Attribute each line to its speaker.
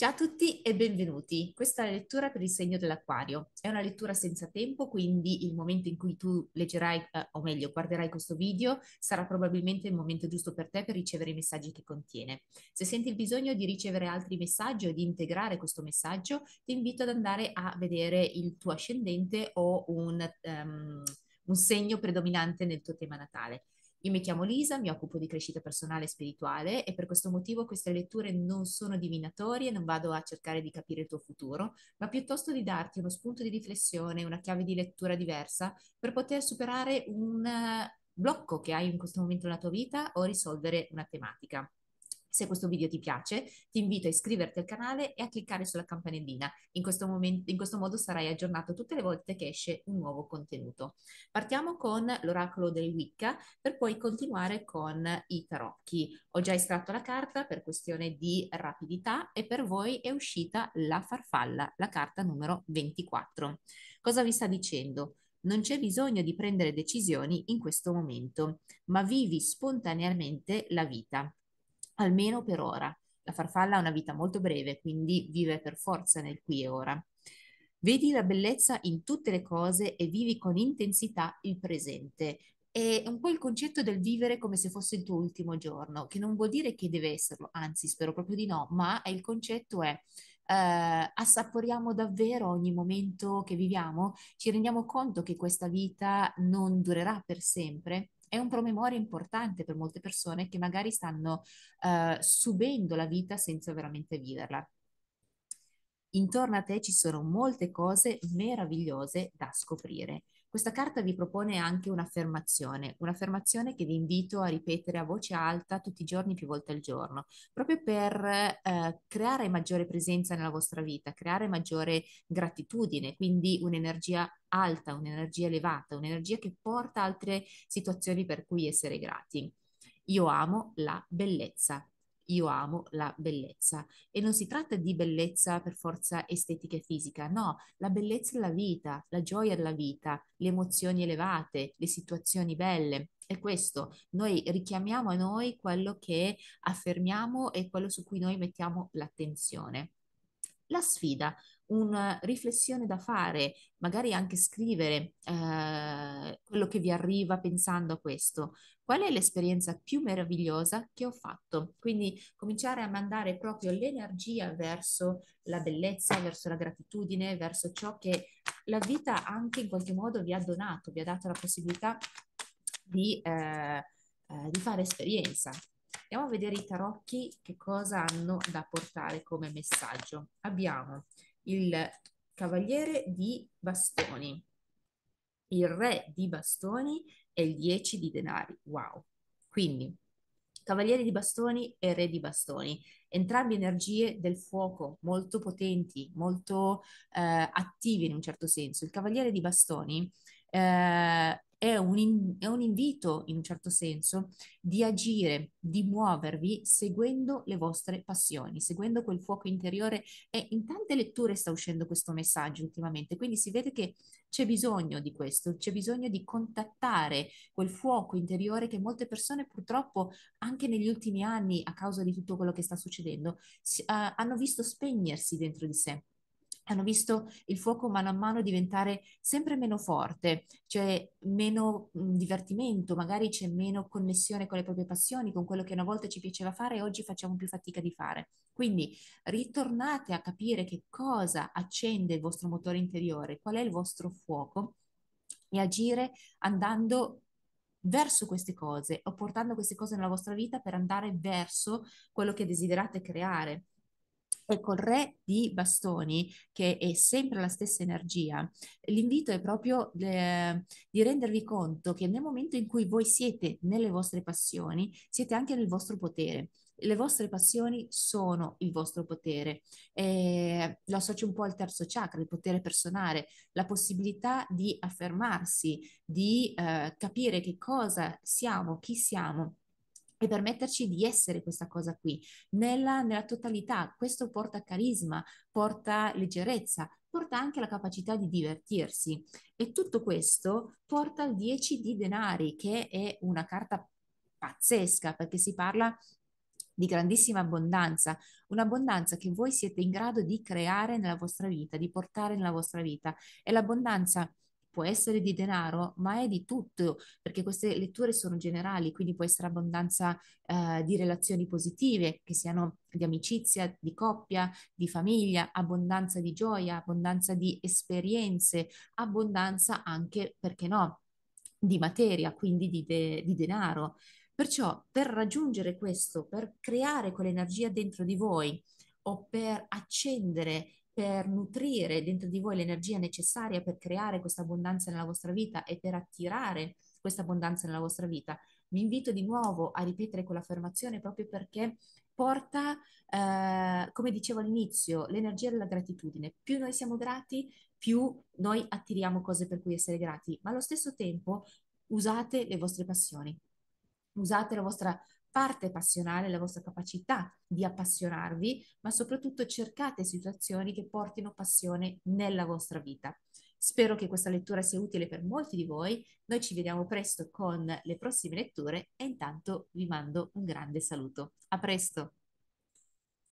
Speaker 1: Ciao a tutti e benvenuti. Questa è la lettura per il segno dell'acquario. È una lettura senza tempo, quindi il momento in cui tu leggerai, eh, o meglio, guarderai questo video sarà probabilmente il momento giusto per te per ricevere i messaggi che contiene. Se senti il bisogno di ricevere altri messaggi o di integrare questo messaggio, ti invito ad andare a vedere il tuo ascendente o un, um, un segno predominante nel tuo tema natale. Io mi chiamo Lisa, mi occupo di crescita personale e spirituale e per questo motivo queste letture non sono divinatorie, non vado a cercare di capire il tuo futuro, ma piuttosto di darti uno spunto di riflessione, una chiave di lettura diversa per poter superare un eh, blocco che hai in questo momento nella tua vita o risolvere una tematica. Se questo video ti piace, ti invito a iscriverti al canale e a cliccare sulla campanellina. In questo, momento, in questo modo sarai aggiornato tutte le volte che esce un nuovo contenuto. Partiamo con l'oracolo del Wicca per poi continuare con i tarocchi. Ho già estratto la carta per questione di rapidità e per voi è uscita la farfalla, la carta numero 24. Cosa vi sta dicendo? Non c'è bisogno di prendere decisioni in questo momento, ma vivi spontaneamente la vita almeno per ora. La farfalla ha una vita molto breve, quindi vive per forza nel qui e ora. Vedi la bellezza in tutte le cose e vivi con intensità il presente. È un po' il concetto del vivere come se fosse il tuo ultimo giorno, che non vuol dire che deve esserlo, anzi spero proprio di no, ma il concetto è eh, assaporiamo davvero ogni momento che viviamo, ci rendiamo conto che questa vita non durerà per sempre è un promemoria importante per molte persone che magari stanno eh, subendo la vita senza veramente viverla. Intorno a te ci sono molte cose meravigliose da scoprire questa carta vi propone anche un'affermazione, un'affermazione che vi invito a ripetere a voce alta tutti i giorni, più volte al giorno, proprio per eh, creare maggiore presenza nella vostra vita, creare maggiore gratitudine, quindi un'energia alta, un'energia elevata, un'energia che porta a altre situazioni per cui essere grati. Io amo la bellezza io amo la bellezza. E non si tratta di bellezza per forza estetica e fisica, no, la bellezza è la vita, la gioia della vita, le emozioni elevate, le situazioni belle. È questo, noi richiamiamo a noi quello che affermiamo e quello su cui noi mettiamo l'attenzione. La sfida, una eh, riflessione da fare, magari anche scrivere eh, quello che vi arriva pensando a questo. Qual è l'esperienza più meravigliosa che ho fatto? Quindi cominciare a mandare proprio l'energia verso la bellezza, verso la gratitudine, verso ciò che la vita anche in qualche modo vi ha donato, vi ha dato la possibilità di, eh, eh, di fare esperienza. Andiamo a vedere i tarocchi che cosa hanno da portare come messaggio. Abbiamo il cavaliere di bastoni, il re di bastoni e il 10 di denari. Wow! Quindi, cavaliere di bastoni e re di bastoni, entrambi energie del fuoco, molto potenti, molto eh, attive in un certo senso. Il cavaliere di bastoni eh, è un, in, è un invito, in un certo senso, di agire, di muovervi seguendo le vostre passioni, seguendo quel fuoco interiore. E in tante letture sta uscendo questo messaggio ultimamente, quindi si vede che c'è bisogno di questo, c'è bisogno di contattare quel fuoco interiore che molte persone purtroppo anche negli ultimi anni, a causa di tutto quello che sta succedendo, si, uh, hanno visto spegnersi dentro di sé hanno visto il fuoco mano a mano diventare sempre meno forte, c'è meno divertimento, magari c'è meno connessione con le proprie passioni, con quello che una volta ci piaceva fare e oggi facciamo più fatica di fare. Quindi ritornate a capire che cosa accende il vostro motore interiore, qual è il vostro fuoco e agire andando verso queste cose o portando queste cose nella vostra vita per andare verso quello che desiderate creare e col re di bastoni, che è sempre la stessa energia, l'invito è proprio eh, di rendervi conto che nel momento in cui voi siete nelle vostre passioni, siete anche nel vostro potere le vostre passioni sono il vostro potere. Eh, lo associo un po' al terzo chakra, il potere personale, la possibilità di affermarsi, di eh, capire che cosa siamo, chi siamo e permetterci di essere questa cosa qui nella, nella, totalità. Questo porta carisma, porta leggerezza, porta anche la capacità di divertirsi e tutto questo porta al 10 di denari che è una carta pazzesca perché si parla di grandissima abbondanza, un'abbondanza che voi siete in grado di creare nella vostra vita, di portare nella vostra vita. È l'abbondanza può essere di denaro, ma è di tutto, perché queste letture sono generali, quindi può essere abbondanza eh, di relazioni positive, che siano di amicizia, di coppia, di famiglia, abbondanza di gioia, abbondanza di esperienze, abbondanza anche, perché no, di materia, quindi di, de- di denaro. Perciò per raggiungere questo, per creare quell'energia dentro di voi o per accendere per nutrire dentro di voi l'energia necessaria per creare questa abbondanza nella vostra vita e per attirare questa abbondanza nella vostra vita. Vi invito di nuovo a ripetere quell'affermazione proprio perché porta, eh, come dicevo all'inizio, l'energia della gratitudine. Più noi siamo grati, più noi attiriamo cose per cui essere grati, ma allo stesso tempo usate le vostre passioni, usate la vostra parte passionale, la vostra capacità di appassionarvi, ma soprattutto cercate situazioni che portino passione nella vostra vita. Spero che questa lettura sia utile per molti di voi. Noi ci vediamo presto con le prossime letture e intanto vi mando un grande saluto. A presto!